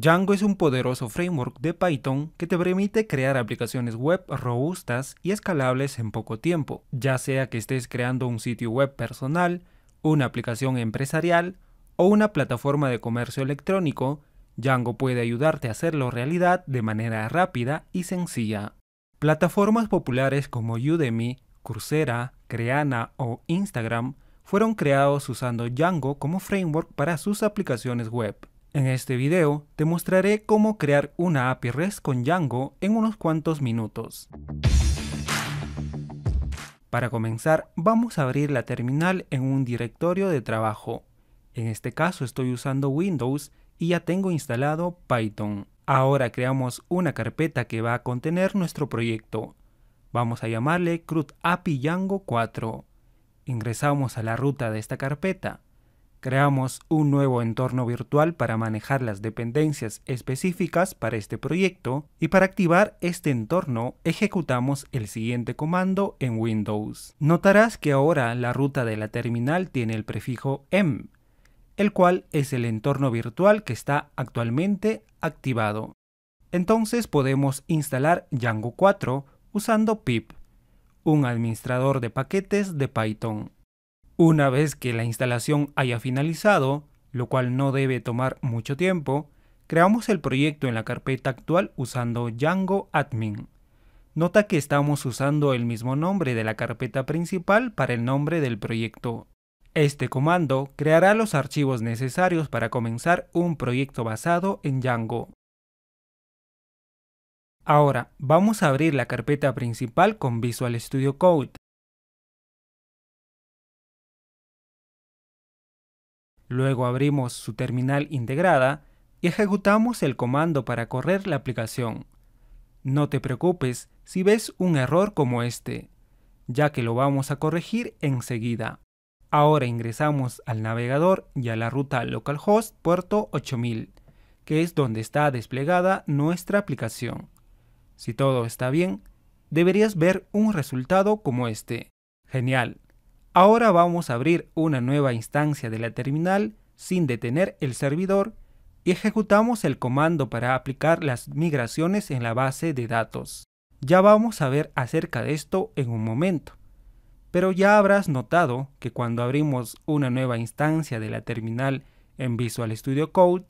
Django es un poderoso framework de Python que te permite crear aplicaciones web robustas y escalables en poco tiempo, ya sea que estés creando un sitio web personal, una aplicación empresarial o una plataforma de comercio electrónico, Django puede ayudarte a hacerlo realidad de manera rápida y sencilla. Plataformas populares como Udemy, Coursera, Creana o Instagram fueron creados usando Django como framework para sus aplicaciones web. En este video te mostraré cómo crear una API REST con Django en unos cuantos minutos. Para comenzar, vamos a abrir la terminal en un directorio de trabajo. En este caso estoy usando Windows y ya tengo instalado Python. Ahora creamos una carpeta que va a contener nuestro proyecto. Vamos a llamarle API Django 4. Ingresamos a la ruta de esta carpeta Creamos un nuevo entorno virtual para manejar las dependencias específicas para este proyecto y para activar este entorno ejecutamos el siguiente comando en Windows. Notarás que ahora la ruta de la terminal tiene el prefijo m, el cual es el entorno virtual que está actualmente activado. Entonces podemos instalar Django 4 usando pip, un administrador de paquetes de Python. Una vez que la instalación haya finalizado, lo cual no debe tomar mucho tiempo, creamos el proyecto en la carpeta actual usando Django Admin. Nota que estamos usando el mismo nombre de la carpeta principal para el nombre del proyecto. Este comando creará los archivos necesarios para comenzar un proyecto basado en Django. Ahora, vamos a abrir la carpeta principal con Visual Studio Code. Luego abrimos su terminal integrada y ejecutamos el comando para correr la aplicación. No te preocupes si ves un error como este, ya que lo vamos a corregir enseguida. Ahora ingresamos al navegador y a la ruta localhost puerto 8000, que es donde está desplegada nuestra aplicación. Si todo está bien, deberías ver un resultado como este. Genial, Ahora vamos a abrir una nueva instancia de la terminal sin detener el servidor y ejecutamos el comando para aplicar las migraciones en la base de datos. Ya vamos a ver acerca de esto en un momento. Pero ya habrás notado que cuando abrimos una nueva instancia de la terminal en Visual Studio Code,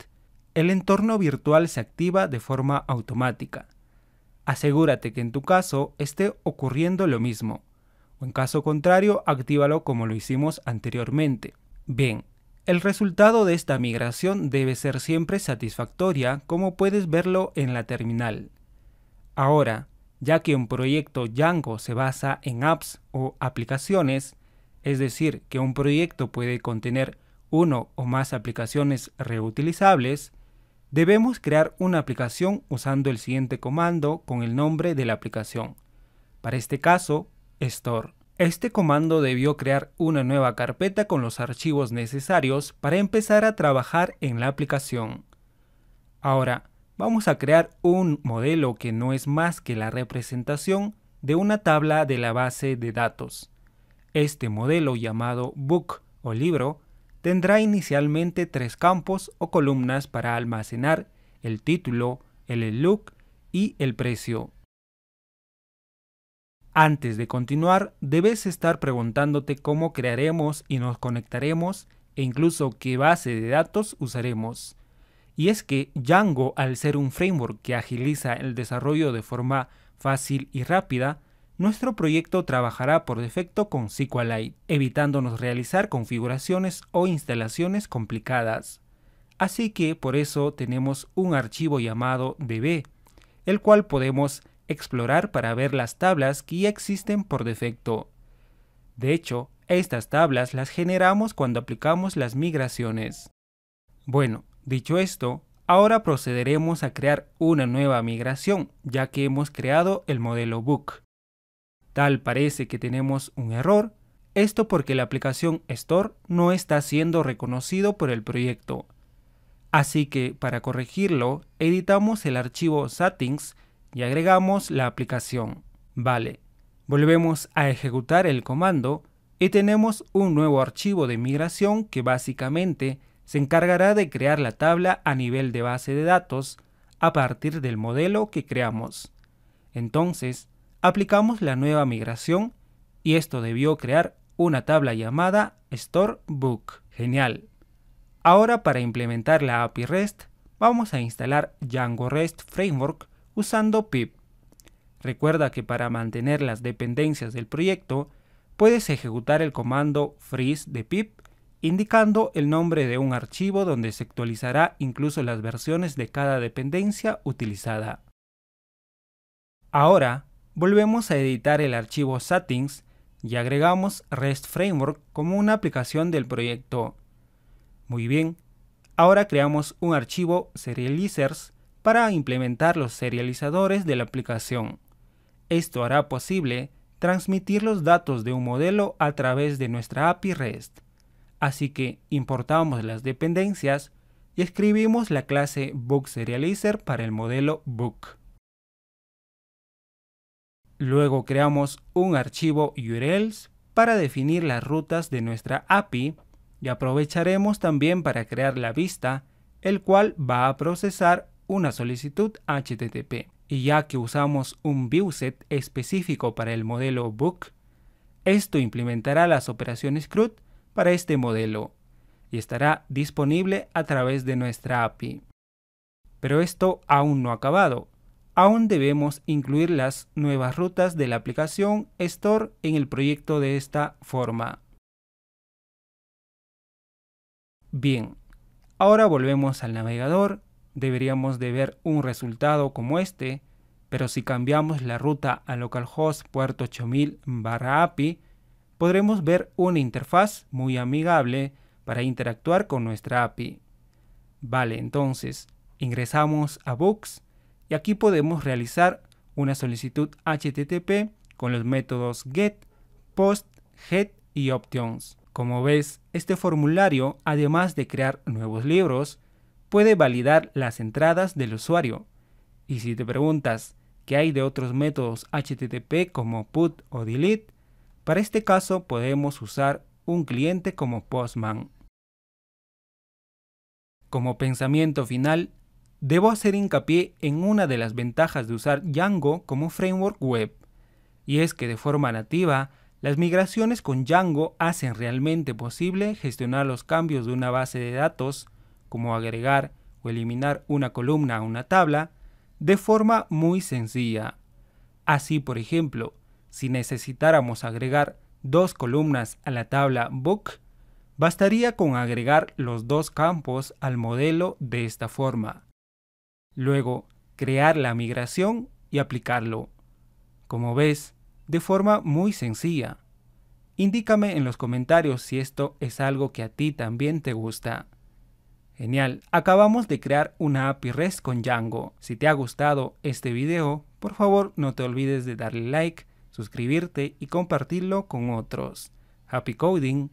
el entorno virtual se activa de forma automática. Asegúrate que en tu caso esté ocurriendo lo mismo en caso contrario actívalo como lo hicimos anteriormente. Bien, el resultado de esta migración debe ser siempre satisfactoria como puedes verlo en la terminal. Ahora, ya que un proyecto Django se basa en apps o aplicaciones, es decir, que un proyecto puede contener uno o más aplicaciones reutilizables, debemos crear una aplicación usando el siguiente comando con el nombre de la aplicación. Para este caso, store. Este comando debió crear una nueva carpeta con los archivos necesarios para empezar a trabajar en la aplicación. Ahora, vamos a crear un modelo que no es más que la representación de una tabla de la base de datos. Este modelo llamado book o libro tendrá inicialmente tres campos o columnas para almacenar el título, el look y el precio. Antes de continuar, debes estar preguntándote cómo crearemos y nos conectaremos e incluso qué base de datos usaremos. Y es que Django, al ser un framework que agiliza el desarrollo de forma fácil y rápida, nuestro proyecto trabajará por defecto con SQLite, evitándonos realizar configuraciones o instalaciones complicadas. Así que por eso tenemos un archivo llamado db, el cual podemos explorar para ver las tablas que ya existen por defecto. De hecho, estas tablas las generamos cuando aplicamos las migraciones. Bueno, dicho esto, ahora procederemos a crear una nueva migración, ya que hemos creado el modelo book. Tal parece que tenemos un error, esto porque la aplicación Store no está siendo reconocido por el proyecto. Así que para corregirlo, editamos el archivo settings y agregamos la aplicación. Vale. Volvemos a ejecutar el comando y tenemos un nuevo archivo de migración que básicamente se encargará de crear la tabla a nivel de base de datos a partir del modelo que creamos. Entonces, aplicamos la nueva migración y esto debió crear una tabla llamada StoreBook. Genial. Ahora para implementar la API REST, vamos a instalar Django REST Framework usando pip. Recuerda que para mantener las dependencias del proyecto, puedes ejecutar el comando freeze de pip indicando el nombre de un archivo donde se actualizará incluso las versiones de cada dependencia utilizada. Ahora, volvemos a editar el archivo settings y agregamos REST Framework como una aplicación del proyecto. Muy bien, ahora creamos un archivo serializers para implementar los serializadores de la aplicación. Esto hará posible transmitir los datos de un modelo a través de nuestra API REST. Así que importamos las dependencias y escribimos la clase BookSerializer para el modelo Book. Luego creamos un archivo URLs para definir las rutas de nuestra API y aprovecharemos también para crear la vista, el cual va a procesar una solicitud HTTP. Y ya que usamos un viewset específico para el modelo Book, esto implementará las operaciones CRUD para este modelo y estará disponible a través de nuestra API. Pero esto aún no ha acabado. Aún debemos incluir las nuevas rutas de la aplicación Store en el proyecto de esta forma. Bien, ahora volvemos al navegador deberíamos de ver un resultado como este, pero si cambiamos la ruta a localhost puerto 8000 barra API, podremos ver una interfaz muy amigable para interactuar con nuestra API. Vale, entonces, ingresamos a Books y aquí podemos realizar una solicitud HTTP con los métodos GET, POST, HEAD y OPTIONS. Como ves, este formulario, además de crear nuevos libros, puede validar las entradas del usuario. Y si te preguntas qué hay de otros métodos HTTP como put o delete, para este caso podemos usar un cliente como Postman. Como pensamiento final, debo hacer hincapié en una de las ventajas de usar Django como framework web, y es que de forma nativa, las migraciones con Django hacen realmente posible gestionar los cambios de una base de datos como agregar o eliminar una columna a una tabla, de forma muy sencilla. Así, por ejemplo, si necesitáramos agregar dos columnas a la tabla Book, bastaría con agregar los dos campos al modelo de esta forma. Luego, crear la migración y aplicarlo. Como ves, de forma muy sencilla. Indícame en los comentarios si esto es algo que a ti también te gusta. Genial, acabamos de crear una API REST con Django. Si te ha gustado este video, por favor no te olvides de darle like, suscribirte y compartirlo con otros. Happy Coding!